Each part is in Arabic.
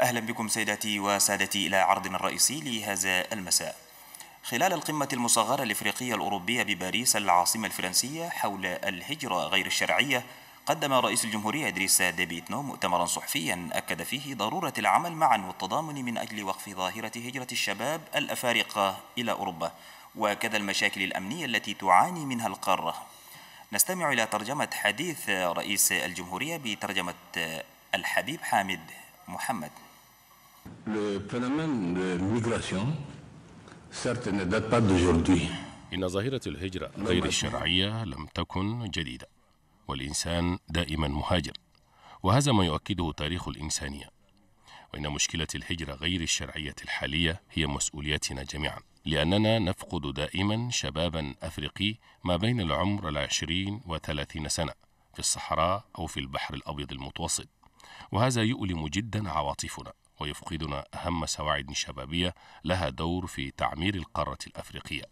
أهلا بكم سيداتي وسادتي إلى عرضنا الرئيسي لهذا المساء خلال القمة المصغرة الإفريقية الأوروبية بباريس العاصمة الفرنسية حول الهجرة غير الشرعية قدم رئيس الجمهورية إدريس ديبيتنو مؤتمرا صحفيا أكد فيه ضرورة العمل معا والتضامن من أجل وقف ظاهرة هجرة الشباب الأفارقة إلى أوروبا وكذا المشاكل الأمنية التي تعاني منها القارة نستمع إلى ترجمة حديث رئيس الجمهورية بترجمة الحبيب حامد محمد Le phénomène de migration certes ne date pas d'aujourd'hui. إن ظاهرة الهجرة غير الشرعية لم تكن جديدة والإنسان دائما مهاجر وهذا ما يؤكده تاريخ الإنسانية وإن مشكلة الهجرة غير الشرعية الحالية هي مسؤوليتنا جميعا لأننا نفقد دائما شبابا أفريقي ما بين العمر العشرين وثلاثين سنة في الصحراء أو في البحر الأبيض المتوسط وهذا يؤلم جدا عواطفنا ويفقدنا أهم سواعد شبابية لها دور في تعمير القارة الأفريقية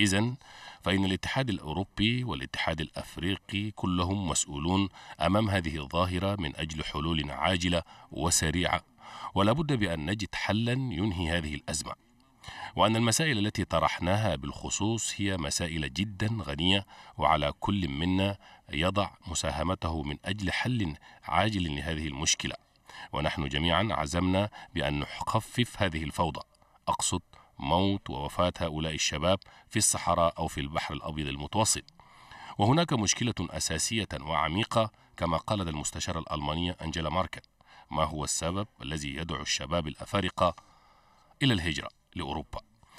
إذا فإن الاتحاد الأوروبي والاتحاد الأفريقي كلهم مسؤولون أمام هذه الظاهرة من أجل حلول عاجلة وسريعة ولا بد بأن نجد حلا ينهي هذه الأزمة وأن المسائل التي طرحناها بالخصوص هي مسائل جدا غنية وعلى كل منا يضع مساهمته من أجل حل عاجل لهذه المشكلة ونحن جميعا عزمنا بأن نخفف هذه الفوضى أقصد موت ووفاة هؤلاء الشباب في الصحراء أو في البحر الأبيض المتوسط وهناك مشكلة أساسية وعميقة كما قالت المستشارة الألمانية أنجيلا ماركل ما هو السبب الذي يدعو الشباب الأفارقة إلى الهجرة لأوروبا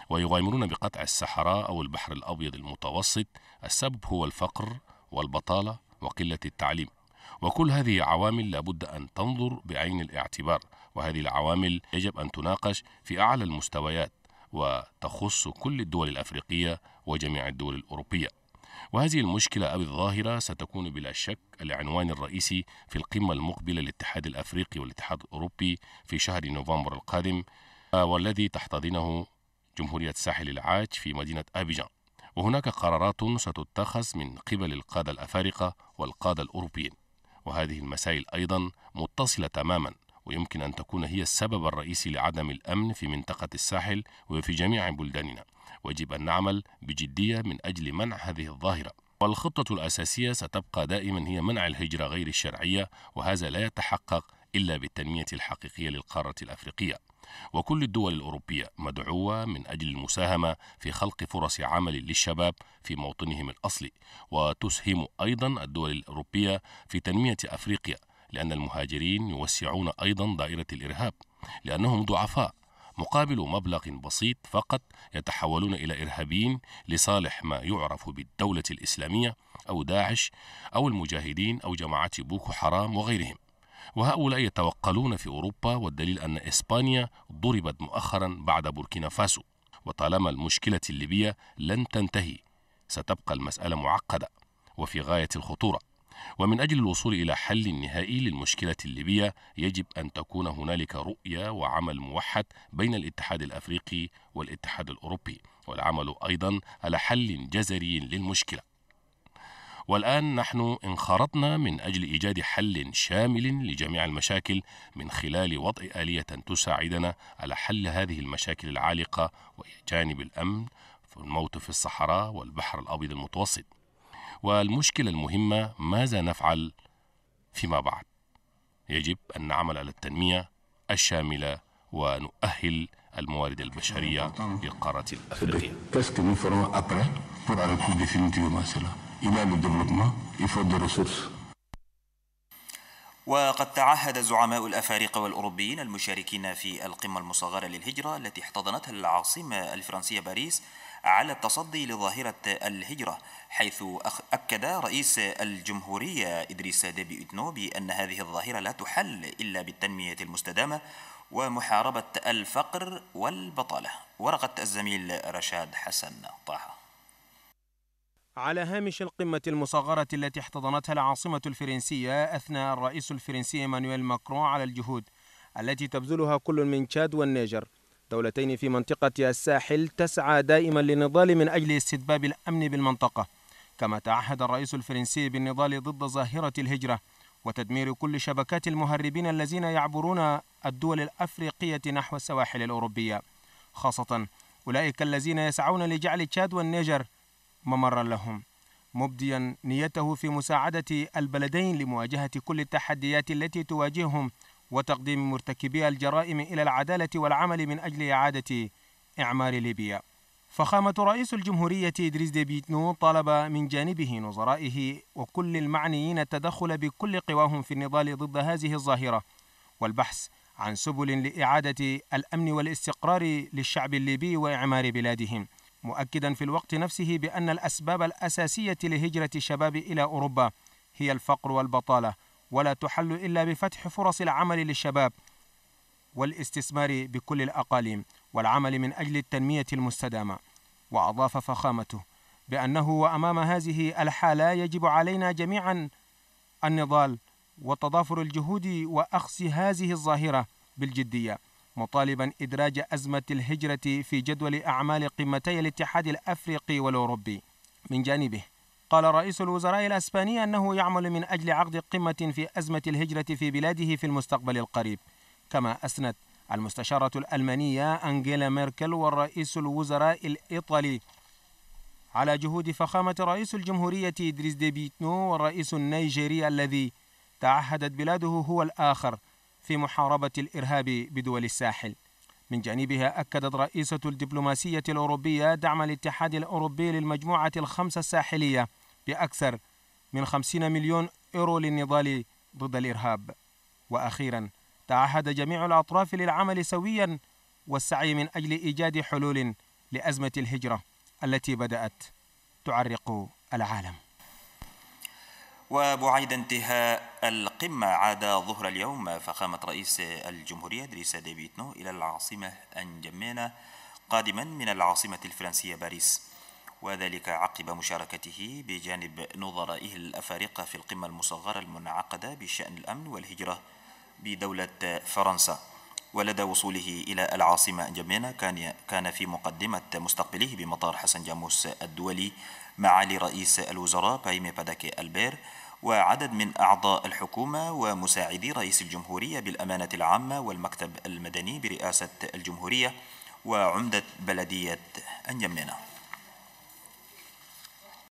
ويغامرون بقطع الصحراء أو البحر الأبيض المتوسط السبب هو الفقر والبطالة وقلة التعليم وكل هذه عوامل لابد أن تنظر بعين الاعتبار وهذه العوامل يجب أن تناقش في أعلى المستويات وتخص كل الدول الأفريقية وجميع الدول الأوروبية وهذه المشكلة أو الظاهرة ستكون بلا شك العنوان الرئيسي في القمة المقبلة للاتحاد الأفريقي والاتحاد الأوروبي في شهر نوفمبر القادم والذي تحتضنه جمهورية ساحل العاج في مدينة أبيجان وهناك قرارات ستتخذ من قبل القادة الأفارقة والقادة الأوروبيين وهذه المسائل أيضا متصلة تماما ويمكن أن تكون هي السبب الرئيسي لعدم الأمن في منطقة الساحل وفي جميع بلداننا ويجب أن نعمل بجدية من أجل منع هذه الظاهرة والخطة الأساسية ستبقى دائما هي منع الهجرة غير الشرعية وهذا لا يتحقق إلا بالتنمية الحقيقية للقارة الأفريقية وكل الدول الأوروبية مدعوة من أجل المساهمة في خلق فرص عمل للشباب في موطنهم الأصلي وتسهم أيضا الدول الأوروبية في تنمية أفريقيا لأن المهاجرين يوسعون أيضا دائرة الإرهاب لأنهم ضعفاء مقابل مبلغ بسيط فقط يتحولون إلى إرهابيين لصالح ما يعرف بالدولة الإسلامية أو داعش أو المجاهدين أو جماعات بوكو حرام وغيرهم وهؤلاء يتوقلون في أوروبا والدليل أن إسبانيا ضربت مؤخرا بعد بوركينا فاسو وطالما المشكلة الليبية لن تنتهي ستبقى المسألة معقدة وفي غاية الخطورة ومن أجل الوصول إلى حل نهائي للمشكلة الليبية يجب أن تكون هنالك رؤية وعمل موحد بين الاتحاد الأفريقي والاتحاد الأوروبي والعمل أيضا على حل جذري للمشكلة والآن نحن انخرطنا من أجل إيجاد حل شامل لجميع المشاكل من خلال وضع آلية تساعدنا على حل هذه المشاكل العالقة وهي جانب الأمن في الموت في الصحراء والبحر الأبيض المتوسط والمشكلة المهمة ماذا نفعل فيما بعد يجب أن نعمل على التنمية الشاملة ونؤهل الموارد البشرية للقارة الأفريقية الى الديفلوبمون le développement, il وقد تعهد زعماء الافارقه والاوروبيين المشاركين في القمه المصغره للهجره التي احتضنتها العاصمه الفرنسيه باريس على التصدي لظاهره الهجره حيث اكد رئيس الجمهوريه ادريس ديبي اتنو بان هذه الظاهره لا تحل الا بالتنميه المستدامه ومحاربه الفقر والبطاله ورقه الزميل رشاد حسن طه على هامش القمة المصغرة التي احتضنتها العاصمة الفرنسية أثنى الرئيس الفرنسي مانويل ماكرون على الجهود التي تبذلها كل من تشاد والنيجر دولتين في منطقة الساحل تسعى دائما للنضال من أجل استتباب الأمن بالمنطقة كما تعهد الرئيس الفرنسي بالنضال ضد ظاهرة الهجرة وتدمير كل شبكات المهربين الذين يعبرون الدول الأفريقية نحو السواحل الأوروبية خاصة أولئك الذين يسعون لجعل تشاد والنيجر ممرا لهم مبديا نيته في مساعدة البلدين لمواجهة كل التحديات التي تواجههم وتقديم مرتكبي الجرائم إلى العدالة والعمل من أجل إعادة إعمار ليبيا فخامة رئيس الجمهورية إدريس ديبيتنو طالب من جانبه نظرائه وكل المعنيين التدخل بكل قواهم في النضال ضد هذه الظاهرة والبحث عن سبل لإعادة الأمن والاستقرار للشعب الليبي وإعمار بلادهم مؤكدا في الوقت نفسه بأن الأسباب الأساسية لهجرة الشباب إلى أوروبا هي الفقر والبطالة ولا تحل إلا بفتح فرص العمل للشباب والاستثمار بكل الأقاليم والعمل من أجل التنمية المستدامة وأضاف فخامته بأنه وأمام هذه الحالة يجب علينا جميعا النضال وتضافر الجهود وأخذ هذه الظاهرة بالجدية مطالبا إدراج أزمة الهجرة في جدول أعمال قمتي الاتحاد الأفريقي والأوروبي من جانبه قال رئيس الوزراء الأسباني أنه يعمل من أجل عقد قمة في أزمة الهجرة في بلاده في المستقبل القريب كما أسند المستشارة الألمانية أنجيلا ميركل والرئيس الوزراء الإيطالي على جهود فخامة رئيس الجمهورية إدريس ديبيتنو والرئيس النيجيري الذي تعهدت بلاده هو الآخر في محاربة الإرهاب بدول الساحل من جانبها أكدت رئيسة الدبلوماسية الأوروبية دعم الاتحاد الأوروبي للمجموعة الخمسة الساحلية بأكثر من 50 مليون إيرو للنضال ضد الإرهاب وأخيرا تعهد جميع الأطراف للعمل سويا والسعي من أجل إيجاد حلول لأزمة الهجرة التي بدأت تعرق العالم وبعيد انتهاء القمة عاد ظهر اليوم فخامة رئيس الجمهورية دريسا ديبيتنو إلى العاصمة أنجمينا قادما من العاصمة الفرنسية باريس وذلك عقب مشاركته بجانب نظرائه الأفارقة في القمة المصغرة المنعقدة بشأن الأمن والهجرة بدولة فرنسا ولدى وصوله إلى العاصمة أنجمينا كان كان في مقدمة مستقبله بمطار حسن جاموس الدولي معالي رئيس الوزراء بايمي باداكي ألبير وعدد من أعضاء الحكومة ومساعدي رئيس الجمهورية بالأمانة العامة والمكتب المدني برئاسة الجمهورية وعمدة بلدية اليمنة